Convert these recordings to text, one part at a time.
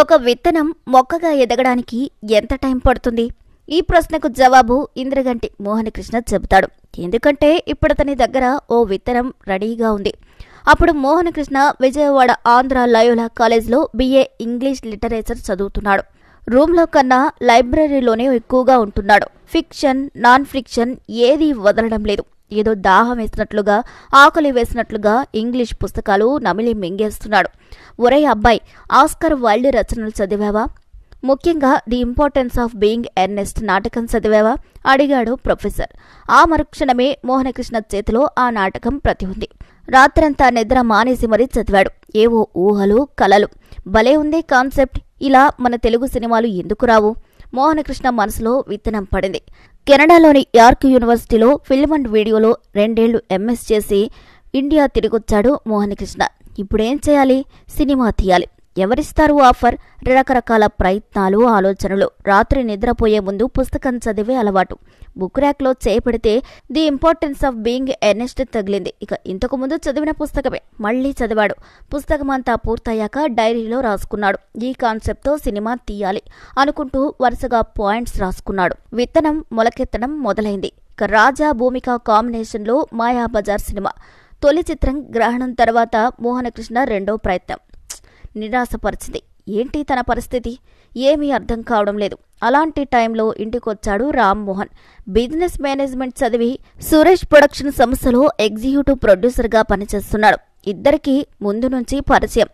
ఒక విత్తనం మొక్కగా ఎదగడానికి ఎంత టైం పడుతుంది ఈ ప్రశ్నకు జవాబు ఇంద్రగంటి మోహనకృష్ణ చెబుతాడు ఎందుకంటే ఇప్పుడు అతని దగ్గర ఓ విత్తనం రెడీగా ఉంది అప్పుడు మోహనకృష్ణ విజయవాడ ఆంధ్ర లయోలా కాలేజ్లో బిఏ ఇంగ్లీష్ లిటరేచర్ చదువుతున్నాడు రూమ్లో కన్నా లైబ్రరీలోనే ఎక్కువగా ఉంటున్నాడు ఫిక్షన్ నాన్ ఫిక్షన్ ఏది వదలడం లేదు ఏదో దాహం వేసినట్లుగా ఆకలి వేసినట్లుగా ఇంగ్లీష్ పుస్తకాలు నమిలి మింగేస్తున్నాడు ఒరే అబ్బాయి ఆస్కర్ వైల్డ్ రచనలు చదివావా ముఖ్యంగా the Importance of Being Earnest నాటకం చదివావా అడిగాడు ప్రొఫెసర్ ఆ మరుక్షణమే మోహనకృష్ణ చేతిలో ఆ నాటకం ప్రతి ఉంది రాత్రంతా నిద్ర మానేసి మరీ చదివాడు ఏవో ఊహలు కలలు భలే ఉంది కాన్సెప్ట్ ఇలా మన తెలుగు సినిమాలు ఎందుకు రావు మోహనకృష్ణ మనసులో విత్తనం పడింది కెనడాలోని యార్క్ యూనివర్సిటీలో ఫిల్మ్ అండ్ వీడియోలో రెండేళ్లు ఎంఎస్ చేసి ఇండియా తిరిగొచ్చాడు మోహనకృష్ణ ఇప్పుడేం చేయాలి సినిమా తీయాలి ఎవరిస్తారు ఆఫర్ రకరకాల ప్రయత్నాలు ఆలోచనలు రాత్రి నిద్రపోయే ముందు పుస్తకం చదివే అలవాటు బుక్ ర్యాక్లో చేపడితే the Importance of Being Earnest తగిలింది ఇక ఇంతకు ముందు చదివిన పుస్తకమే మళ్ళీ చదివాడు పుస్తకం అంతా పూర్తయ్యాక డైరీలో రాసుకున్నాడు ఈ కాన్సెప్ట్తో సినిమా తీయాలి అనుకుంటూ వరుసగా పాయింట్స్ రాసుకున్నాడు విత్తనం మొలకెత్తడం మొదలైంది రాజా భూమిక కాంబినేషన్లో మాయాబజార్ సినిమా తొలి చిత్రం గ్రహణం తర్వాత మోహనకృష్ణ రెండో ప్రయత్నం నిరాశపరిచింది ఏంటి తన పరిస్థితి ఏమీ అర్థం కావడం లేదు అలాంటి టైంలో ఇంటికొచ్చాడు రామ్మోహన్ బిజినెస్ మేనేజ్మెంట్ చదివి సురేష్ ప్రొడక్షన్ సంస్థలో ఎగ్జిక్యూటివ్ ప్రొడ్యూసర్గా పనిచేస్తున్నాడు ఇద్దరికీ ముందు నుంచి పరిచయం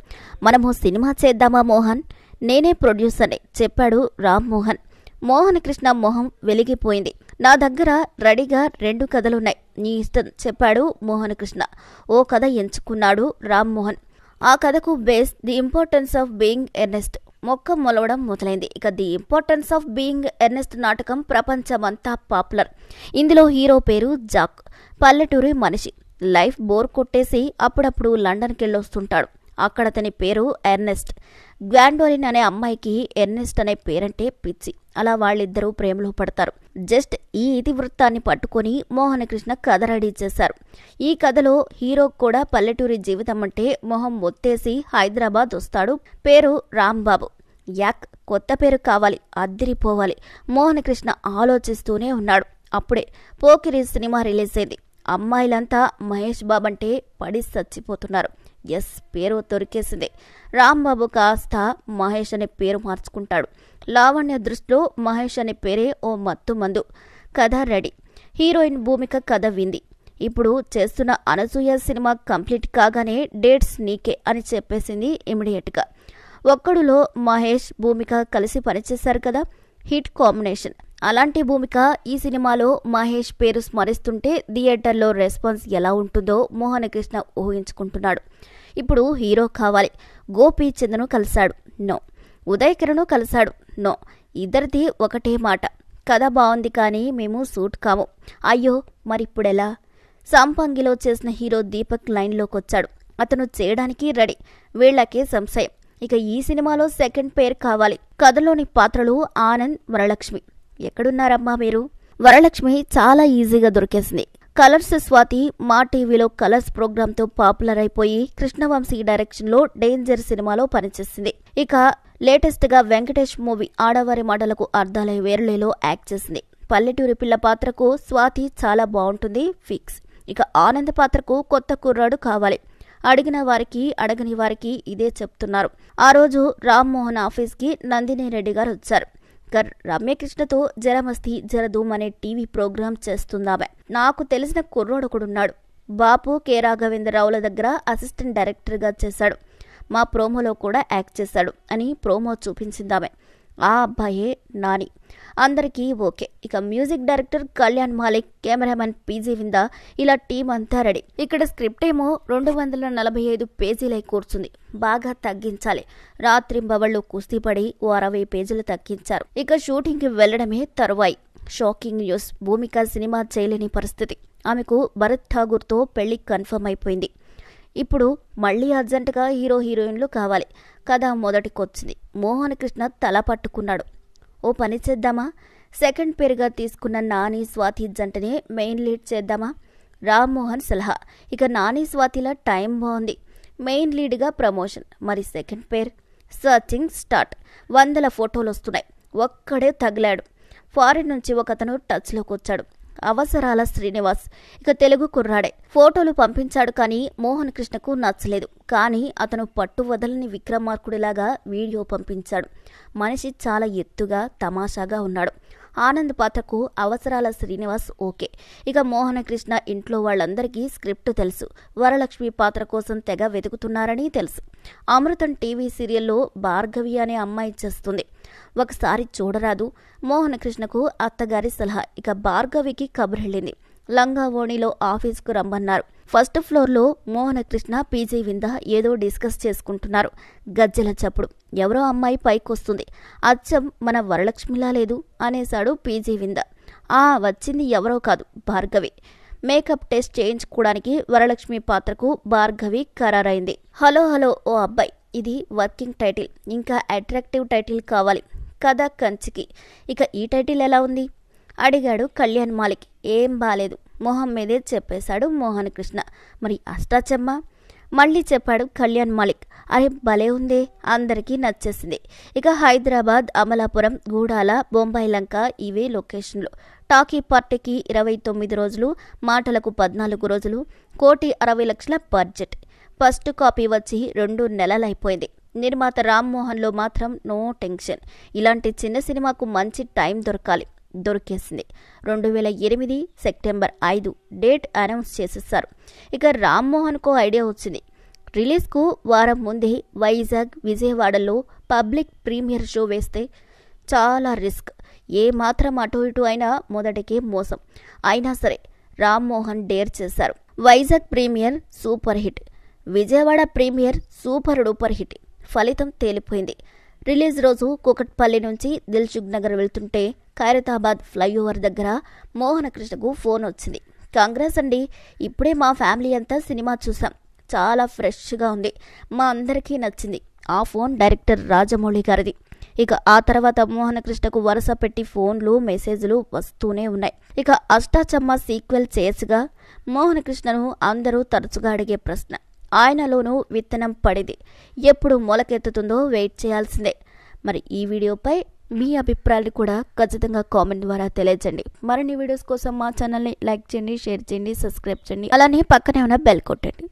మనము సినిమా చేద్దామా మోహన్ నేనే ప్రొడ్యూసర్ని చెప్పాడు రామ్మోహన్ మోహనకృష్ణ మొహం వెలిగిపోయింది నా దగ్గర రెడీగా రెండు కథలున్నాయి నీ ఇష్టం చెప్పాడు మోహనకృష్ణ ఓ కథ ఎంచుకున్నాడు రామ్మోహన్ ఆ కథకు base the Importance of Being Earnest మొక్క మొలవడం మొదలైంది ఇక the Importance of Being Earnest నాటకం ప్రపంచమంతా పాపులర్ ఇందులో హీరో పేరు జాక్ పల్లెటూరి మనిషి లైఫ్ బోర్ కొట్టేసి అప్పుడప్పుడు లండన్కి వెళ్ళొస్తుంటాడు అక్కడ అతని పేరు ఎర్నెస్ట్ గ్వాండోలిన్ అనే అమ్మాయికి ఎర్నెస్ట్ అనే పేరంటే పిచ్చి అలా వాళ్ళిద్దరూ ప్రేమలో పడతారు జస్ట్ ఈ ఇతివృత్తాన్ని పట్టుకొని మోహనకృష్ణ కథ రెడీ చేశారు ఈ కథలో హీరో కూడా పల్లెటూరి జీవితం అంటే మొహం ఒత్తేసి హైదరాబాద్ వస్తాడు పేరు రాంబాబు యాక్ కొత్త పేరు కావాలి అద్దిరిపోవాలి మోహనకృష్ణ ఆలోచిస్తూనే ఉన్నాడు అప్పుడే పోకిరి సినిమా రిలీజ్ అయింది అమ్మాయిలంతా మహేష్ బాబు అంటే పడి చచ్చిపోతున్నారు ఎస్ పేరు దొరికేసింది రాంబాబు కాస్త మహేష్ అనే పేరు మార్చుకుంటాడు లావణ్య దృష్టిలో మహేష్ అనే పేరే ఓ మత్తు మందు కథ రెడీ హీరోయిన్ భూమిక కథ వింది ఇప్పుడు చేస్తున్న అనసూయ సినిమా కంప్లీట్ కాగానే డేట్స్ నీకే అని చెప్పేసింది ఇమీడియట్గా ఒక్కడులో మహేష్ భూమిక కలిసి పనిచేశారు కదా హిట్ కాంబినేషన్ అలాంటి భూమిక ఈ సినిమాలో మహేష్ పేరు స్మరిస్తుంటే థియేటర్లో రెస్పాన్స్ ఎలా ఉంటుందో మోహనకృష్ణ ఊహించుకుంటున్నాడు ఇప్పుడు హీరో కావాలి గోపీ చంద్ను కలిశాడు నో ఉదయ్ కిరణ్ కలిశాడు నో ఇద్దరిది ఒకటే మాట కథ బాగుంది కానీ మేము సూట్ కాము అయ్యో మరిప్పుడెలా సాంపంగిలో చేసిన హీరో దీపక్ లైన్లోకి వచ్చాడు అతను చేయడానికి రెడీ వీళ్లకే సంశయం ఇక ఈ సినిమాలో సెకండ్ పేర్ కావాలి కథలోని పాత్రలు ఆనంద్ వరలక్ష్మి ఎక్కడున్నారమ్మా మీరు వరలక్ష్మి చాలా ఈజీగా దొరికేసింది కలర్స్ స్వాతి మా టీవీలో కలర్స్ ప్రోగ్రాంతో పాపులర్ అయిపోయి కృష్ణవంశీ డైరెక్షన్లో డేంజర్ సినిమాలో పనిచేసింది ఇక లేటెస్ట్గా వెంకటేష్ మూవీ ఆడవారి మాటలకు అర్థాలే వేరులేలో యాక్ట్ చేసింది పల్లెటూరి పిల్ల పాత్రకు స్వాతి చాలా బాగుంటుంది ఫిక్స్ ఇక ఆనంద్ పాత్రకు కొత్త కుర్రాడు కావాలి అడిగిన వారికి అడగని వారికి ఇదే చెప్తున్నారు ఆ రోజు రామ్మోహన్ ఆఫీస్కి నందిని రెడ్డి గారు వచ్చారు రమ్యకృష్ణతో జరమస్తి జరధూమ్ అనే టీవీ ప్రోగ్రాం చేస్తుందామె నాకు తెలిసిన కుర్రోడొకడున్నాడు బాపు కె రాఘవేంద్రరావుల దగ్గర అసిస్టెంట్ డైరెక్టర్గా చేశాడు మా ప్రోమోలో కూడా యాక్ట్ చేశాడు అని ప్రోమో చూపించిందామె ఆ అబ్బాయే నాని అందరికీ ఓకే ఇక music director Kalyan Malik cameraman PG Vinda ఇలా టీం అంతా రెడీ ఇక్కడ స్క్రిప్ట్ ఏమో రెండు వందల నలభై ఐదు పేజీలై కూర్చుంది బాగా తగ్గించాలి రాత్రింబవళ్ళు కుస్తీపడి ఓ అరవై పేజీలు తగ్గించారు ఇక షూటింగ్కి వెళ్లడమే తరువాయి షాకింగ్ న్యూస్ భూమిక సినిమా చేయలేని పరిస్థితి ఆమెకు భరత్ ఠాగూర్తో పెళ్లి కన్ఫర్మ్ అయిపోయింది ఇప్పుడు మళ్ళీ అర్జెంటుగా హీరో హీరోయిన్లు కావాలి కథ మొదటికొచ్చింది మోహన్ కృష్ణ తల పట్టుకున్నాడు ఓ పని చేద్దామా సెకండ్ పేరుగా తీసుకున్న నాని స్వాతి జంటనే మెయిన్ లీడ్ చేద్దామా రామ్మోహన్ సలహా ఇక నాని స్వాతిలా టైం బాగుంది మెయిన్ లీడ్గా ప్రమోషన్ మరి సెకండ్ పేర్ సర్చింగ్ స్టార్ట్ వందల ఫోటోలు వస్తున్నాయి ఒక్కడే తగిలాడు ఫారిన్ నుంచి ఒకతను టచ్లోకి వచ్చాడు అవసరాల శ్రీనివాస్ ఇక తెలుగు కుర్రాడే ఫోటోలు పంపించాడు కానీ మోహన్ కృష్ణకు నచ్చలేదు కానీ అతను పట్టు వదలని విక్రమార్కుడిలాగా వీడియో పంపించాడు మనిషి చాలా ఎత్తుగా తమాషాగా ఉన్నాడు ఆనంద్ పాత్రకు అవసరాల శ్రీనివాస్ ఓకే ఇక మోహనకృష్ణ ఇంట్లో వాళ్ళందరికీ స్క్రిప్ట్ తెలుసు వరలక్ష్మి పాత్ర కోసం తెగ వెతుకుతున్నారని తెలుసు అమృతం టీవీ సీరియల్లో భార్గవి అనే అమ్మాయి చేస్తుంది ఒకసారి చూడరాదు మోహనకృష్ణకు అత్తగారి సలహా ఇక భార్గవికి కబురెళ్ళింది లంగావోణిలో ఆఫీస్కు రమ్మన్నారు ఫస్ట్ ఫ్లోర్లో మోహనకృష్ణ పీజీ వింద ఏదో డిస్కస్ చేసుకుంటున్నారు గజ్జెల చప్పుడు ఎవరో అమ్మాయి పైకొస్తుంది అచ్చం మన వరలక్ష్మిలా లేదు అనేశాడు పీజీ వింద ఆ వచ్చింది ఎవరో కాదు భార్గవి మేకప్ టెస్ట్ చేయించుకోవడానికి వరలక్ష్మి పాత్రకు భార్గవి ఖరారైంది హలో హలో ఓ అబ్బాయి ఇది వర్కింగ్ టైటిల్ ఇంకా అట్రాక్టివ్ టైటిల్ కావాలి కథ కంచికి ఇక ఈ టైటిల్ ఎలా ఉంది అడిగాడు కళ్యాణ్ మాలిక్ ఏం బాలేదు మొహం మీదే చెప్పేశాడు మోహన్ కృష్ణ మరి అష్టాచమ్మ మళ్ళీ చెప్పాడు కళ్యాణ్ మాలిక్ అరే భలే ఉందే అందరికీ నచ్చేసింది ఇక హైదరాబాద్ అమలాపురం గూడాల బొంబాయి లంక ఇవే లొకేషన్లు టాకీ పార్టీకి ఇరవై తొమ్మిది రోజులు మాటలకు పద్నాలుగు రోజులు కోటి అరవై లక్షల బడ్జెట్ ఫస్ట్ కాపీ వచ్చి రెండు నెలలైపోయింది నిర్మాత రామ్మోహన్లో మాత్రం నో టెన్షన్ ఇలాంటి చిన్న సినిమాకు మంచి టైం దొరకాలి దొరికేసింది రెండు వేల ఎనిమిది సెప్టెంబర్ ఐదు డేట్ అనౌన్స్ చేసేసారు ఇక రామ్మోహన్కు ఐడియా వచ్చింది రిలీజ్కు వారం ముందే వైజాగ్ విజయవాడలో పబ్లిక్ ప్రీమియర్ షో వేస్తే చాలా రిస్క్ ఏ మాత్రం అటు ఇటు అయినా మొదటికే మోసం అయినా సరే రామ్మోహన్ డేర్ చేశారు Vizag premiere super hit Vijayawada premiere super duper hit ఫలితం తేలిపోయింది రిలీజ్ రోజు కుకట్పల్లి నుంచి దిల్సుఖ్ నగర్ వెళ్తుంటే ఖైరతాబాద్ ఫ్లైఓవర్ దగ్గర మోహనకృష్ణకు ఫోన్ వచ్చింది కాంగ్రెస్ అండి ఇప్పుడే మా ఫ్యామిలీ అంతా సినిమా చూసాం చాలా ఫ్రెష్గా ఉంది మా అందరికీ నచ్చింది ఆ ఫోన్ డైరెక్టర్ రాజమౌళి గారిది ఇక ఆ తర్వాత మోహనకృష్ణకు వరుస పెట్టి ఫోన్లు మెసేజ్లు వస్తూనే ఉన్నాయి ఇక అష్టాచమ్మ సీక్వెల్ చేసుగా మోహనకృష్ణను అందరూ తరచుగా అడిగే ప్రశ్న ఆయనలోనూ విత్తనం పడింది ఎప్పుడు మొలకెత్తుతుందో వెయిట్ చేయాల్సిందే మరి ఈ వీడియోపై మీ అభిప్రాయాలు కూడా ఖచ్చితంగా కామెంట్ ద్వారా తెలియజండి మరిన్ని వీడియోస్ కోసం మా ఛానల్ని లైక్ చేయండి షేర్ చేయండి సబ్స్క్రైబ్ చేయండి అలానే పక్కనే ఉన్న బెల్ కొట్టండి